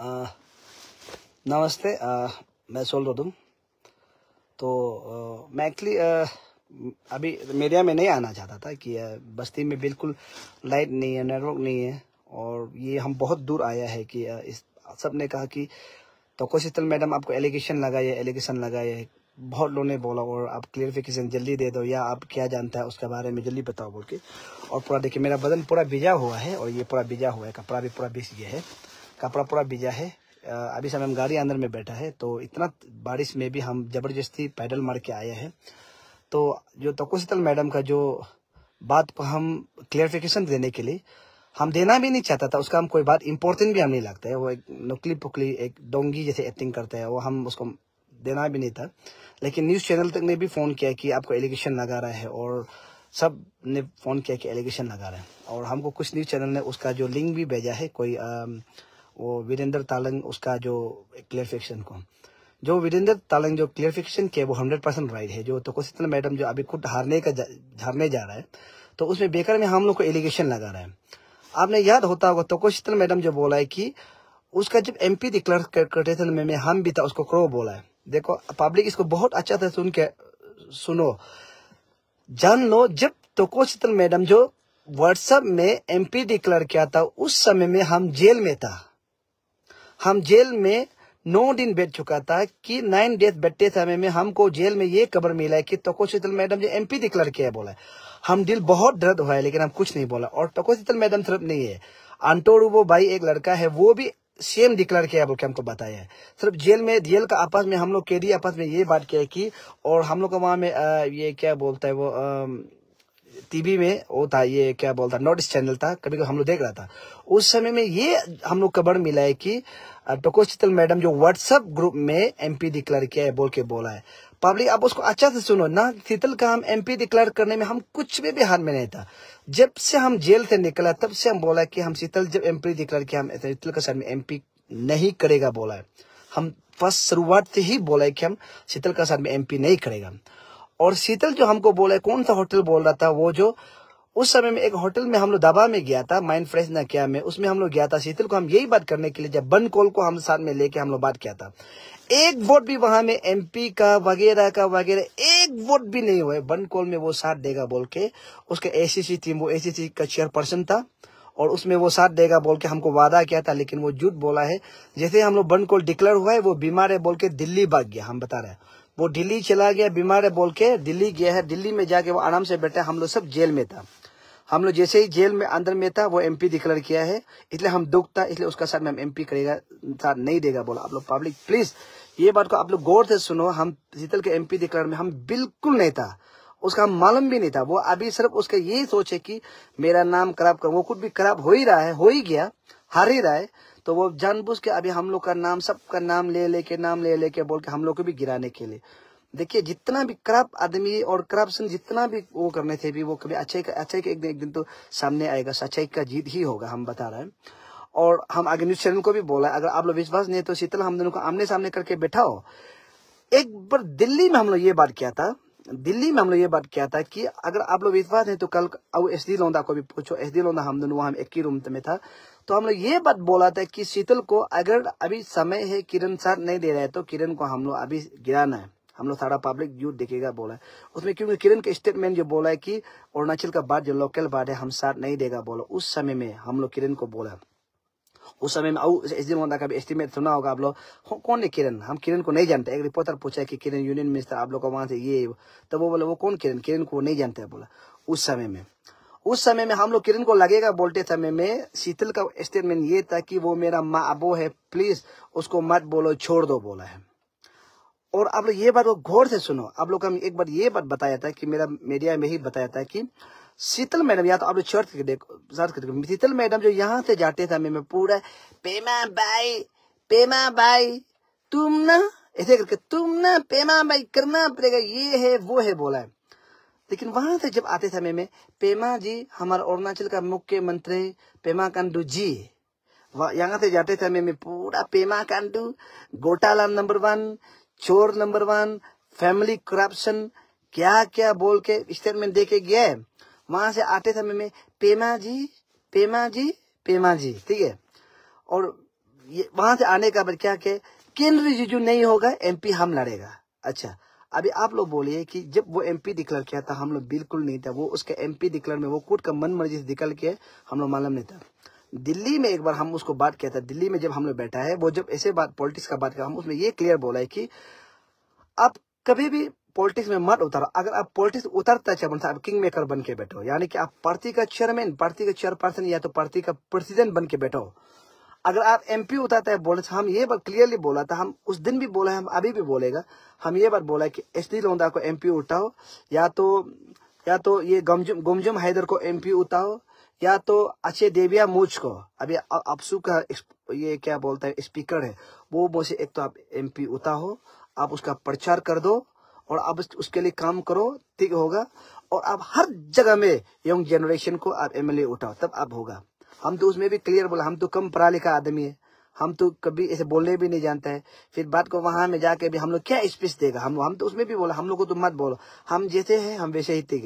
नमस्ते आ, मैं सोल रोदम तो आ, मैं एक्चुअली अभी मीडिया में नहीं आना चाहता था कि बस्ती में बिल्कुल लाइट नहीं है नेटवर्क नहीं है और ये हम बहुत दूर आया है कि इस सब ने कहा कि तो कोशितल मैडम आपको एलिगेशन लगाइए एलिगेशन लगाइए बहुत लोगों ने बोला और आप क्लियरिफिकेशन जल्दी दे दो या आप क्या जानता है उसके बारे में जल्दी बताओ बोल के और पूरा देखिए मेरा बदन पूरा भिजा हुआ है और ये पूरा भिजा हुआ है कपड़ा भी पूरा भिज गया है कपड़ा पूरा भीजा है अभी समय हम गाड़ी अंदर में बैठा है तो इतना बारिश में भी हम जबरदस्ती पैडल मार के आए हैं तो जो तकोशीतल मैडम का जो बात को हम क्लियरिफिकेशन देने के लिए हम देना भी नहीं चाहता था उसका हम कोई बात इम्पोर्टेंट भी हम नहीं लगता है वो एक नकली पुकली एक डोंगी जैसे एक्टिंग करता है वो हम उसको देना भी नहीं था लेकिन न्यूज़ चैनल तक ने भी फ़ोन किया कि आपको एलिगेशन लगा रहा है और सब ने फ़ोन किया कि एलिगेशन लगा रहा है और हमको कुछ न्यूज़ चैनल ने उसका जो लिंक भी भेजा है कोई आ, वो वीरेंद्र तालंग उसका जो क्लियर फिक्शन को जो वीरेंद्र तालंग जो क्लियर फिक्शन के वो हंड्रेड परसेंट राइट है जो तोकोसितन मैडम जो अभी खुद हारने का हारने जा रहा है तो उसमें बेकर में हम लोग को एलिगेशन लगा रहा है आपने याद होता होगा तोकोसितन मैडम जो बोला है कि उसका जब एम पी डिक्लेयर करते थे में, में हम भी था उसको क्रो बोला है देखो पब्लिक इसको बहुत अच्छा था सुन के सुनो जान लो जब तोकोसितन मैडम जो व्हाट्सएप में एमपी डिक्लेयर किया था उस समय में हम जेल में था हम जेल में नौ दिन बैठ चुका था कि नाइन डेज बैठते समय में हमको जेल में ये खबर मिला है कि तको शीतल मैडम जो एमपी डिक्लेयर किया है बोला हम दिल बहुत दर्द हुआ है लेकिन हम कुछ नहीं बोला और तको शीतल मैडम सिर्फ नहीं है अंटोरू वो भाई एक लड़का है वो भी सेम डिक्लेयर किया बोल के हमको बताया है सिर्फ जेल में जेल का आपस में हम लोग के आपस में ये बात किया कि और हम लोग का वहां में आ, ये क्या बोलता है वो आ, टीवी में वो था ये क्या बोलता नोटिस चैनल था कभी कभी हम लोग देख रहा था उस समय में ये हम लोग खबर मिला है कि प्रकोश चितल मैडम जो व्हाट्सएप ग्रुप में एमपी डिक्लेयर किया है बोल के बोला है पब्लिक आप उसको अच्छा से सुनो ना शीतल का हम एमपी डिक्लेयर करने में हम कुछ भी बिहार में नहीं था जब से हम जेल से निकला तब से हम बोला कि हम शीतल जब एम पी डिक्लेयर किया हम शीतल का सर में एमपी नहीं करेगा बोला है हम फर्स्ट शुरुआत से ही बोला है कि हम शीतल का सर में एमपी नहीं करेगा और शीतल जो हमको बोला कौन सा होटल बोल रहा था वो जो उस समय में एक होटल में हम लोग दबा में गया था माइंड फ्रेश ना किया में उसमें हम लोग गया था शीतल को हम यही बात करने के लिए जब बन कॉल को हम साथ में लेके हम लोग बात किया था एक वोट भी वहां में एमपी का वगैरह का वगैरह एक वोट भी नहीं हुआ बन कॉल में वो साथ देगा बोल के उसका एसीसी टीम वो एसीसी का चेयरपर्सन था और उसमें वो साथ देगा बोल के हमको वादा किया था लेकिन वो झूठ बोला है जैसे हम लोग बन कॉल डिक्लेयर हुआ है वो बीमार है बोल के दिल्ली भाग गया हम बता रहे हैं वो दिल्ली चला गया बीमार है बोल के दिल्ली गया है दिल्ली में जाके वो आराम से बैठा हम लोग सब जेल में था हम लोग जैसे ही जेल में अंदर में था वो एमपी डिक्लेयर किया है इसलिए हम दुख था इसलिए उसका साथ में हम एमपी करेगा साथ नहीं देगा बोला आप लोग पब्लिक प्लीज ये बात को आप लोग गौर से सुनो हम शीतल के एमपी डिक्लेयर में हम बिल्कुल नहीं था उसका हम मालूम भी नहीं था वो अभी सिर्फ उसका यही है कि मेरा नाम खराब कर वो कुछ भी खराब हो ही रहा है हो ही गया हार ही रहा है तो वो जानबूझ के अभी हम लोग का नाम सबका नाम ले लेके नाम ले लेके बोल के हम लोग को भी गिराने के लिए देखिए जितना भी करप आदमी और करप्शन जितना भी वो करने थे भी वो कभी अच्छे का अच्छे का एक दिन एक दिन तो सामने आएगा सच्चाई का जीत ही होगा हम बता रहे हैं और हम आगे न्यूज चैनल को भी बोला अगर आप लोग विश्वास नहीं है तो शीतल हम दोनों को आमने सामने करके बैठाओ एक बार दिल्ली में हम लोग ये बात किया था दिल्ली में हम लोग ये बात किया था कि अगर आप लोग विश्वास है तो कल एस डी लौंदा को भी पूछो एस डी लौंदा हम दोनों वहां एक ही रूम में था तो हम लोग ये बात बोला था कि शीतल को अगर अभी समय है किरण साथ नहीं दे रहा है तो किरण को हम लोग अभी गिराना है हम लोग सारा पब्लिक यूथ देखेगा बोला है उसमें क्योंकि किरण का स्टेटमेंट जो बोला है कि अरुणाचल का बाढ़ जो लोकल बाढ़ है हम साथ नहीं देगा बोला उस समय में हम लोग किरण को बोला उस समय में एस डी मोहन का भी एस्टिमेट सुना होगा आप लोग कौन है किरण हम किरण को नहीं जानते एक रिपोर्टर पूछा कि किरण यूनियन मिनिस्टर आप लोग का वहां से ये तो वो बोले वो कौन किरण किरण को नहीं जानते बोला उस समय में उस समय में हम लोग किरण को लगेगा बोलते समय में शीतल का स्टेटमेंट ये था कि वो मेरा माँ अबो है प्लीज उसको मत बोलो छोड़ दो बोला है और आप लोग ये बात घोर से सुनो आप लोग एक बार ये बात बताया था कि मेरा मीडिया में ही बताया था कि शीतल मैडम या तो आप लोग शर्त के देखो शर्त शीतल मैडम जो यहाँ से जाते समय में पूरा पेमा बाई पेमा बाई तुम ना ऐसे करके तुम ना पेमा बाई करना पड़ेगा ये है वो है बोला है लेकिन वहां से जब आते समय में पेमा जी हमारे अरुणाचल का मुख्यमंत्री पेमा कांडू जी यहाँ से जाते समय में पूरा पेमा कांडू घोटाला नंबर वन चोर नंबर वन फैमिली करप्शन क्या क्या बोल के स्टेटमेंट दे के गए वहां से आते समय में पेमा जी पेमा जी पेमा जी ठीक है और वहां से आने का बाद क्या के केंद्र जो नहीं होगा एमपी हम लड़ेगा अच्छा अभी आप लोग बोलिए कि जब वो एमपी डिक्लेयर किया था हम लोग बिल्कुल नहीं था वो उसके एमपी डिक्लेयर में वो कोर्ट का मन मर्जी से निकल के हम लोग मालूम नहीं था दिल्ली में एक बार हम उसको बात किया था दिल्ली में जब हम लोग बैठा है वो जब ऐसे बात पॉलिटिक्स का बात किया हम उसमें ये क्लियर बोला है कि आप कभी भी पॉलिटिक्स में मत उतारो अगर आप पॉलिटिक्स उतरता है बनता आप किंग मेकर बन के बैठो यानी कि आप पार्टी का चेयरमैन पार्टी का चेयरपर्सन या तो पार्टी का प्रेसिडेंट बन के बैठो अगर आप एमपी उतारता है बोले हम ये बार क्लियरली बोला था हम उस दिन भी बोला हम अभी भी बोलेगा हम ये बार बोला कि एस डी लोंदा को एमपी उठाओ या तो या तो ये गमजुम गुमजुम हैदर को एमपी उठाओ या तो अच्छे देविया मूच को अभी अपसू का ये क्या बोलता है स्पीकर है वो मुझे एक तो आप पी उताहो आप उसका प्रचार कर दो और आप उसके लिए काम करो ठीक होगा और आप हर जगह में यंग जनरेशन को आप एमएलए उठाओ तब आप होगा हम तो उसमें भी क्लियर बोला हम तो कम पढ़ा लिखा आदमी है हम तो कभी ऐसे बोलने भी नहीं जानते हैं फिर बात को वहां में जाके भी हम लोग क्या स्पीच देगा हम हम तो उसमें भी बोला हम लोग को तो मत बोलो हम जैसे हैं हम वैसे ही थे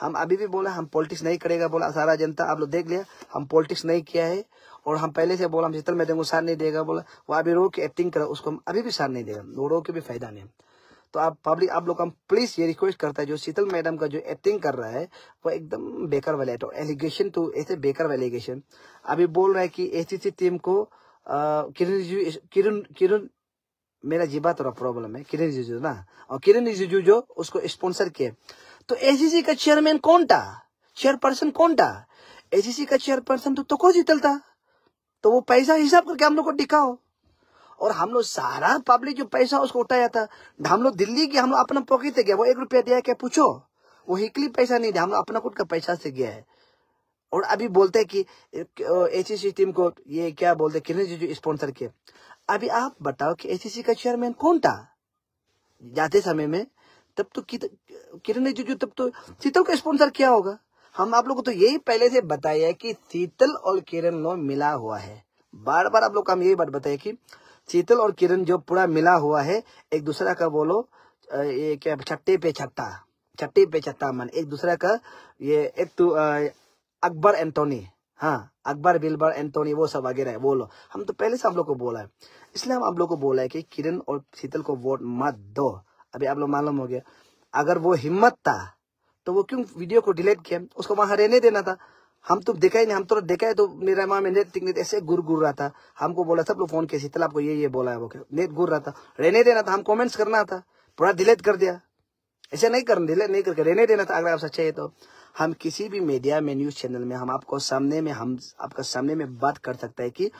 हम अभी भी बोला हम पॉलिटिक्स नहीं करेगा बोला सारा जनता आप लोग देख लिया हम पॉलिटिक्स नहीं किया है और हम पहले से बोला हम जितना मैं देंगे सार नहीं देगा बोला वो अभी रो के एक्टिंग करो उसको हम अभी भी सार नहीं देगा रो के भी फायदा नहीं तो आप पब्लिक आप लोग का प्लीज ये रिक्वेस्ट करता है जो शीतल मैडम का जो एक्टिंग कर रहा है वो एकदम बेकर वाले तो एलिगेशन तो ऐसे बेकर एलिगेशन अभी बोल रहा है कि एसीसी टीम को किरण किरण किरण मेरा जीबा थोड़ा प्रॉब्लम है किरण रिजिजू ना और किरण रिजिजू जो उसको स्पॉन्सर किए तो एसीसी का चेयरमैन कौन था चेयरपर्सन कौन था एसीसी का चेयरपर्सन तो तो तको जीतल था तो वो पैसा हिसाब करके हम लोग को दिखाओ और हम लोग सारा पब्लिक जो पैसा उसको उठाया था हम लोग दिल्ली के हम लोग अपना पॉकेट से गया वो एक रुपया दिया क्या पूछो वो हिकली पैसा नहीं दिया हम लोग अपना खुद का पैसा से गया है और अभी बोलते हैं कि एसीसी टीम को ये क्या बोलते किरण जी जो स्पॉन्सर किए अभी आप बताओ कि एसीसी का चेयरमैन कौन था जाते समय में तब तो किरण रिजिजू तब तो शीतल को स्पॉन्सर किया होगा हम आप लोग को तो यही पहले से बताया है कि शीतल और किरण लो मिला हुआ है बार बार आप लोग को हम यही बात बताया कि शीतल और किरण जो पूरा मिला हुआ है एक दूसरा का बोलो ये क्या छट्टे पे छत्ता छट्टे पे छत्ता मन एक दूसरा का ये एक तो अकबर एंटोनी हाँ अकबर बिलबर एंटोनी वो सब वगैरह बोलो हम तो पहले से आप लोग को बोला है इसलिए हम आप लोग को बोला है कि किरण और शीतल को वोट मत दो अभी आप लोग मालूम हो गया अगर वो हिम्मत था तो वो क्यों वीडियो को डिलीट किया उसको वहां रहने देना था हम तो देखा ही नहीं हम तो देखा है तो मेरा माँ में नेट नेट ऐसे गुर गुर रहा था हमको बोला सब लोग फोन कैसे चला आपको ये ये बोला है वो नेट गुर रहा था रहने देना था हम कमेंट्स करना था पूरा डिलीट कर दिया ऐसे नहीं करना डिलेट नहीं करके रहने देना था अगर आप सच्चे अच्छा है तो हम किसी भी मीडिया में न्यूज चैनल में हम आपको सामने में हम आपका सामने में बात कर सकते हैं कि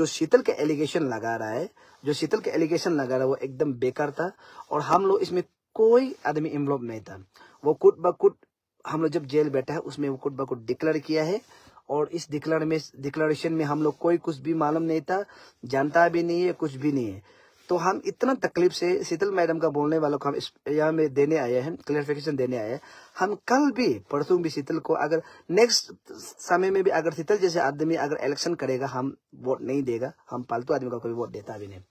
जो शीतल के एलिगेशन लगा रहा है जो शीतल के एलिगेशन लगा रहा है वो एकदम बेकार था और हम लोग इसमें कोई आदमी इन्वॉल्व नहीं था वो कुट ब कुट हम लोग जब जेल बैठा है उसमें वो बकुट डिक्लेयर किया है और इस डिक्लेयर में डिक्लेरेशन में हम लोग कोई कुछ भी मालूम नहीं था जानता भी नहीं है कुछ भी नहीं है तो हम इतना तकलीफ से शीतल मैडम का बोलने वालों को हम इस यहाँ में देने आए हैं क्लियरिफिकेशन देने आए हैं हम कल भी परसों भी शीतल को अगर नेक्स्ट समय में भी अगर शीतल जैसे आदमी अगर इलेक्शन करेगा हम वोट नहीं देगा हम पालतू आदमी का कोई वोट देता भी नहीं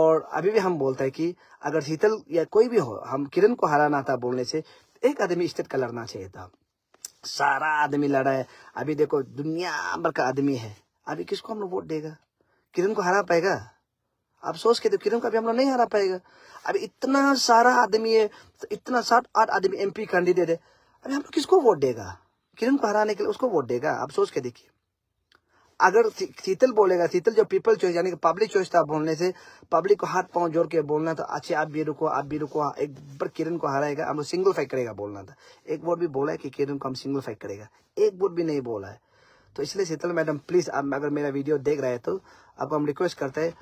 और अभी भी हम बोलते हैं कि अगर शीतल या कोई भी हो हम किरण को हराना था बोलने से एक आदमी स्टेट का लड़ना चाहिए था सारा आदमी लड़ा है अभी देखो दुनिया भर का आदमी है अभी किसको हम लोग वोट देगा किरण को हरा पाएगा आप सोच के देखो किरण को अभी हम लोग नहीं हरा पाएगा अभी इतना सारा आदमी है तो इतना सात आठ आदमी एमपी कैंडिडेट है अभी हम लोग किसको वोट देगा किरण को हराने के लिए उसको वोट देगा आप सोच के देखिए अगर शीतल बोलेगा शीतल जो पीपल चॉइस यानी कि पब्लिक चॉइस था बोलने से पब्लिक को हाथ पांव जोड़ के बोलना था अच्छे आप भी रुको आप भी रुको हाँ, एक बार किरण को हराएगा हम सिंगल फाइट करेगा बोलना था एक बोर्ड भी बोला है कि किरण को हम सिंगल फाइट करेगा एक बोर्ड भी नहीं बोला है तो इसलिए शीतल मैडम प्लीज आप अगर मेरा वीडियो देख रहे हैं तो आपको हम रिक्वेस्ट करते हैं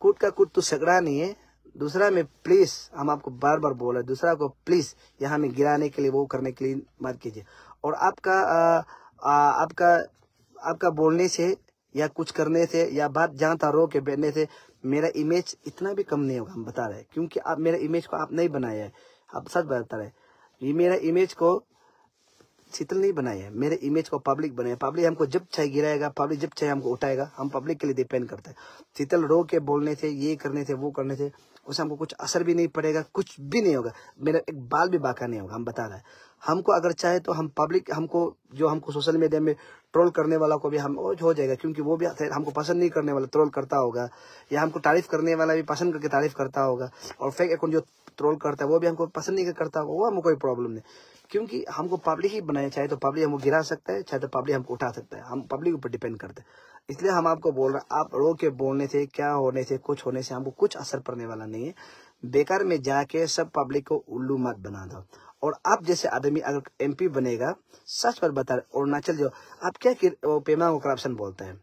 कूट का कूट तो सगड़ा नहीं है दूसरा में प्लीज हम आपको बार बार बोल रहे दूसरा को प्लीज यहाँ में गिराने के लिए वो करने के लिए मत कीजिए और आपका आ, आ, आपका आपका बोलने से या कुछ करने से या बात जानता रो के बैठने से मेरा इमेज इतना भी कम नहीं होगा हम बता रहे क्योंकि आप मेरा इमेज को आप नहीं बनाया है आप सच बता रहे ये मेरा इमेज को शीतल नहीं बनाया है मेरे इमेज को पब्लिक बनाया पब्लिक हमको जब चाहे गिराएगा पब्लिक जब चाहे हमको उठाएगा हम पब्लिक के लिए डिपेंड करता है शीतल रो के बोलने से ये करने से वो करने से उससे हमको कुछ असर भी नहीं पड़ेगा कुछ भी नहीं होगा मेरा एक बाल भी बाका नहीं होगा हम बता रहे हैं हमको अगर चाहे तो हम पब्लिक हमको जो हमको सोशल मीडिया में ट्रोल करने वाला को भी हम हो जाएगा क्योंकि वो भी हमको पसंद नहीं करने वाला ट्रोल करता होगा या हमको तारीफ करने वाला भी पसंद करके तारीफ करता होगा और फेक अकाउंट जो ट्रोल करता है वो भी हमको पसंद नहीं करता होगा वो हमको कोई प्रॉब्लम नहीं क्योंकि हमको पब्लिक ही बनाए चाहे तो पब्लिक हमको गिरा सकता है चाहे तो पब्लिक हमको उठा सकता है हम पब्लिक ऊपर डिपेंड करते हैं इसलिए हम आपको बोल रहे हैं आप रो के बोलने से क्या होने से कुछ होने से हमको कुछ असर पड़ने वाला नहीं है बेकार में जाके सब पब्लिक को उल्लू मत बना दो और आप जैसे आदमी अगर एमपी बनेगा सच पर बता अरुणाचल जो आप क्या पेमा को करप्शन बोलते हैं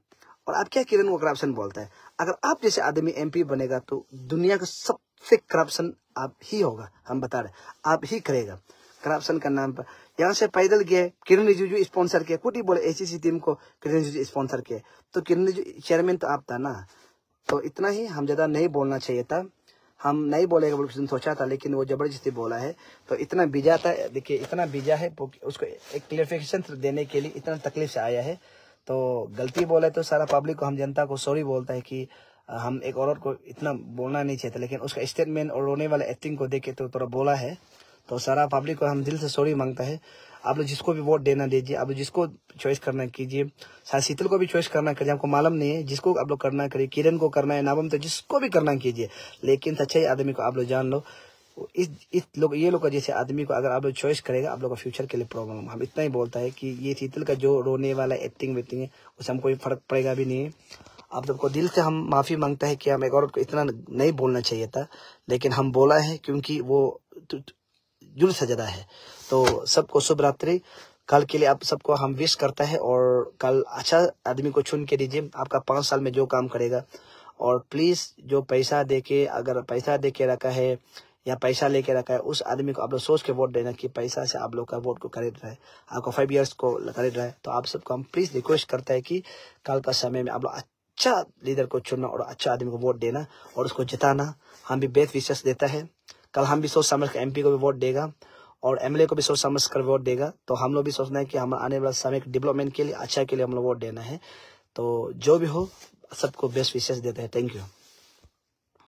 और आप क्या किरण को करप्शन बोलते हैं अगर आप जैसे आदमी एमपी बनेगा तो दुनिया का सबसे करप्शन आप ही होगा हम बता रहे आप ही करेगा करप्शन का नाम पर यहाँ से पैदल गए किरण रिजिजू स्पॉन्सर किया कुटी बोले एसीसी टीम को किरण रिजिजू स्पॉन्सर किया तो किरण रिजिजू चेयरमैन तो आप था ना तो इतना ही हम ज्यादा नहीं बोलना चाहिए था हम नहीं बोलेगा बोले उसने सोचा था लेकिन वो जबरदस्ती बोला है तो इतना बीजा था देखिए इतना बीजा है उसको एक क्लियरफिकेशन देने के लिए इतना तकलीफ से आया है तो गलती बोले तो सारा पब्लिक को हम जनता को सॉरी बोलता है कि हम एक औरत को इतना बोलना नहीं चाहते लेकिन उसका स्टेटमेंट और रोने वाला एक्टिंग को देख के तो थोड़ा बोला है तो सारा पब्लिक को हम दिल से सॉरी मांगता है आप लोग जिसको भी वोट देना दीजिए आप लोग जिसको चॉइस करना कीजिए शायद शीतल को भी चॉइस करना करिए आपको मालूम नहीं है जिसको आप लोग करना करिए किरण को करना है नाबम तो जिसको भी करना कीजिए लेकिन सच्चाई आदमी को आप लोग जान लो इस इस लोग ये लोग जैसे आदमी को अगर आप लोग चॉइस करेगा आप लोग का फ्यूचर के लिए प्रॉब्लम हम इतना ही बोलता है कि ये शीतल का जो रोने वाला एक्टिंग वेक्टिंग है उससे हमको कोई फर्क पड़ेगा भी नहीं आप सबको दिल से हम माफ़ी मांगता है कि हम एक औरत को इतना नहीं बोलना चाहिए था लेकिन हम बोला है क्योंकि वो जुल सजदा है तो सबको शुभ रात्रि कल के लिए आप सबको हम विश करता है और कल अच्छा आदमी को चुन के दीजिए आपका पाँच साल में जो काम करेगा और प्लीज़ जो पैसा दे के अगर पैसा दे के रखा है या पैसा लेके रखा है उस आदमी को आप लोग सोच के वोट देना कि पैसा से आप लोग का वोट को खरीद रहा है आपको फाइव इयर्स को खरीद रहा है तो आप सबको हम प्लीज़ रिक्वेस्ट करते हैं कि कल का समय में आप लोग अच्छा लीडर को चुनना और अच्छा आदमी को वोट देना और उसको जिताना हम भी बेहद विशेष देता है कल हम भी सोच समझ कर एमपी को भी वोट देगा और एमएलए को भी सोच समझ कर वोट देगा तो हम लोग भी सोचना है कि हम आने वाला समय डेवलपमेंट के लिए अच्छा के लिए हम लोग वोट देना है तो जो भी हो सबको बेस्ट विशेष देते हैं थैंक यू